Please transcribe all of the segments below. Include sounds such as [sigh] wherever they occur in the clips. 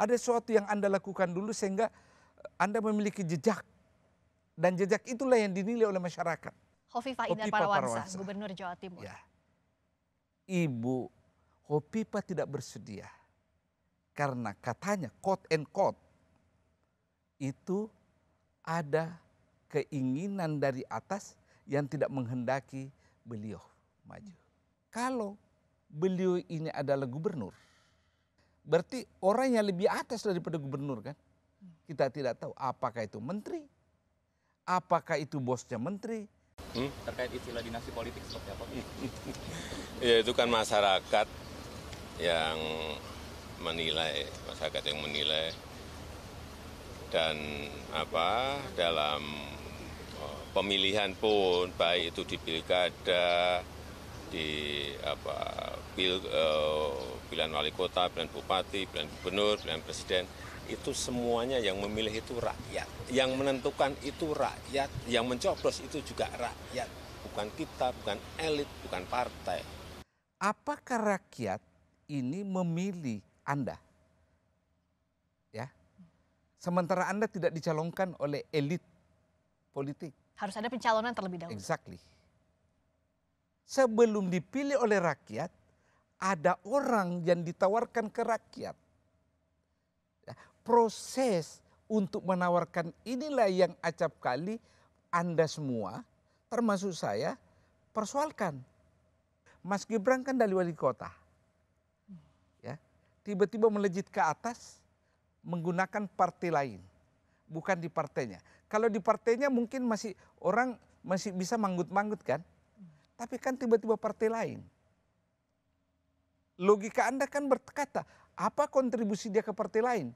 Ada sesuatu yang Anda lakukan dulu sehingga eh, Anda memiliki jejak. Dan jejak itulah yang dinilai oleh masyarakat. Hovifah Indar Parawansa, Parawansa, Gubernur Jawa Timur. Ya. Ibu Hovifah tidak bersedia. Karena katanya quote and quote itu ada keinginan dari atas yang tidak menghendaki beliau maju. Kalau beliau ini adalah gubernur, Berarti orang yang lebih atas daripada gubernur kan. Kita tidak tahu apakah itu menteri, apakah itu bosnya menteri. Hmm? Terkait istilah dinasti politik seperti apa? [laughs] ya itu kan masyarakat yang menilai, masyarakat yang menilai dan apa dalam oh, pemilihan pun baik itu di pilkada di eh, pilihan wali kota pilihan bupati pilihan gubernur pilihan presiden itu semuanya yang memilih itu rakyat yang menentukan itu rakyat yang mencoblos itu juga rakyat bukan kita bukan elit bukan partai apakah rakyat ini memilih anda ya sementara anda tidak dicalonkan oleh elit politik harus ada pencalonan terlebih dahulu exactly sebelum dipilih oleh rakyat, ada orang yang ditawarkan ke rakyat. Ya, proses untuk menawarkan inilah yang acap kali Anda semua, termasuk saya, persoalkan. Mas Gibran kan dari wali kota. Ya, tiba-tiba melejit ke atas menggunakan partai lain, bukan di partainya. Kalau di partainya mungkin masih orang masih bisa manggut-manggut kan? Tapi kan tiba-tiba partai lain. Logika Anda kan berkata, apa kontribusi dia ke partai lain?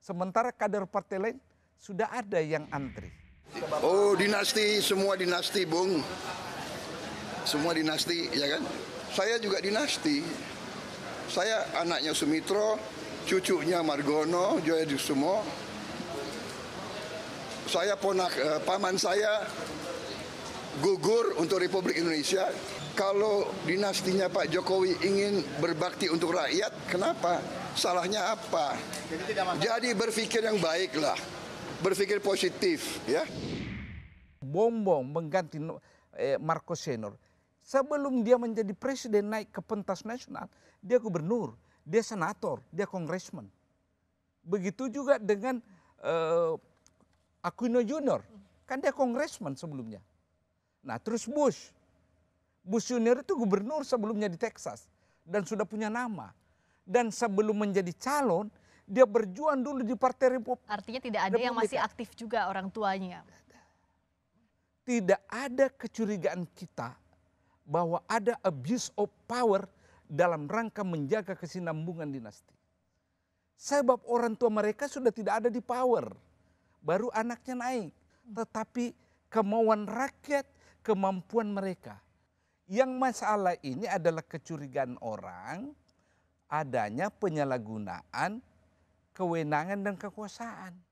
Sementara kader partai lain sudah ada yang antri. Oh dinasti, semua dinasti Bung. Semua dinasti, ya kan? Saya juga dinasti. Saya anaknya Sumitro, cucunya Margono, Joya Dusumo. Saya ponak, eh, paman saya gugur untuk Republik Indonesia. Kalau dinastinya Pak Jokowi ingin berbakti untuk rakyat, kenapa? Salahnya apa? Jadi, berpikir yang baiklah, berpikir positif, ya. Bombong mengganti eh, Marco Senor. Sebelum dia menjadi presiden naik ke pentas nasional, dia gubernur, dia senator, dia kongresmen. Begitu juga dengan uh, Aquino Junior, kan dia kongresmen sebelumnya. Nah terus Bush. Bush Junior itu gubernur sebelumnya di Texas. Dan sudah punya nama. Dan sebelum menjadi calon, dia berjuang dulu di Partai Republik. Artinya tidak ada Republik. yang masih aktif juga orang tuanya. Tidak ada kecurigaan kita bahwa ada abuse of power dalam rangka menjaga kesinambungan dinasti. Sebab orang tua mereka sudah tidak ada di power. Baru anaknya naik. Tetapi kemauan rakyat kemampuan mereka. Yang masalah ini adalah kecurigaan orang adanya penyalahgunaan kewenangan dan kekuasaan.